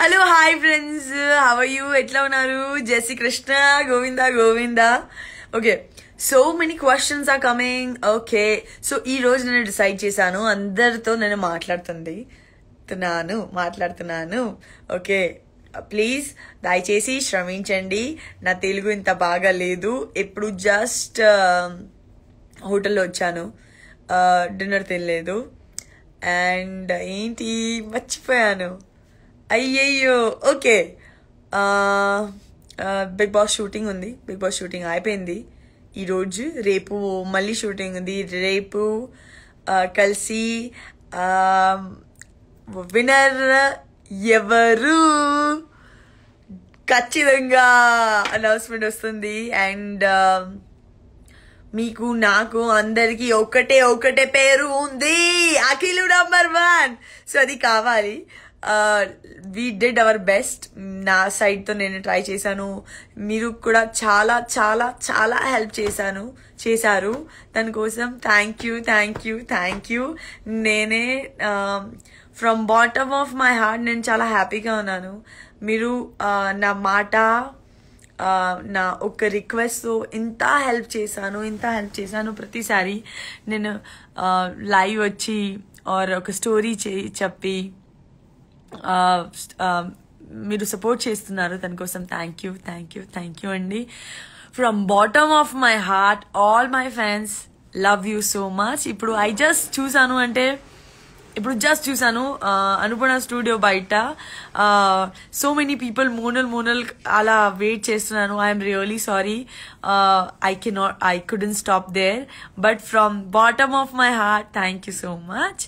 hello hi friends how you ఎట్లా ఉన్నారు జై Shri Krishna Govinda Govinda okay so many questions are coming okay so ఈ రోజు నేను డిసైడ్ చేశాను అందరితో నేను మాట్లాడుతుంది తున్నాను మాట్లాడుతున్నాను ఓకే ప్లీజ్ దయచేసి శ్రమించండి నా తెలుగు ఇంత బాగా లేదు ఎప్పుడు జస్ట్ um, హోటల్లో వచ్చాను డిన్నర్ uh, తినలేదు అండ్ ఏంటి మర్చిపోయాను అయ్యయ్యో ఓకే బిగ్ బాస్ షూటింగ్ ఉంది బిగ్ బాస్ షూటింగ్ అయిపోయింది ఈరోజు రేపు మళ్ళీ షూటింగ్ ఉంది రేపు కలిసి వినర్ ఎవరు ఖచ్చితంగా అనౌన్స్మెంట్ వస్తుంది అండ్ మీకు నాకు అందరికీ ఒకటే ఒకటే పేరు ఉంది అఖిలు నంబర్ వన్ సో అది కావాలి వీ డిడ్ అవర్ బెస్ట్ నా సైడ్తో నేను ట్రై చేశాను మీరు కూడా చాలా చాలా చాలా హెల్ప్ చేశాను చేశారు దానికోసం thank you thank you thank you నేనే from bottom of my heart నేను చాలా హ్యాపీగా ఉన్నాను మీరు నా మాట నా ఒక రిక్వెస్ట్ ఇంత హెల్ప్ చేశాను ఇంత హెల్ప్ చేశాను ప్రతిసారి నేను లైవ్ వచ్చి ఆర్ ఒక స్టోరీ చెప్పి మీరు సపోర్ట్ చేస్తున్నారు దానికోసం thank you thank you thank you అండి from bottom of my heart all my fans love you so much ఇప్పుడు ఐ జస్ట్ చూసాను అంటే ఇప్పుడు జస్ట్ చూసాను అనుపణ స్టూడియో బయట సో మెనీ పీపుల్ మూనల్ మూనల్ అలా వెయిట్ చేస్తున్నాను I'm really sorry I can I couldn't stop there but from bottom of my heart thank you so much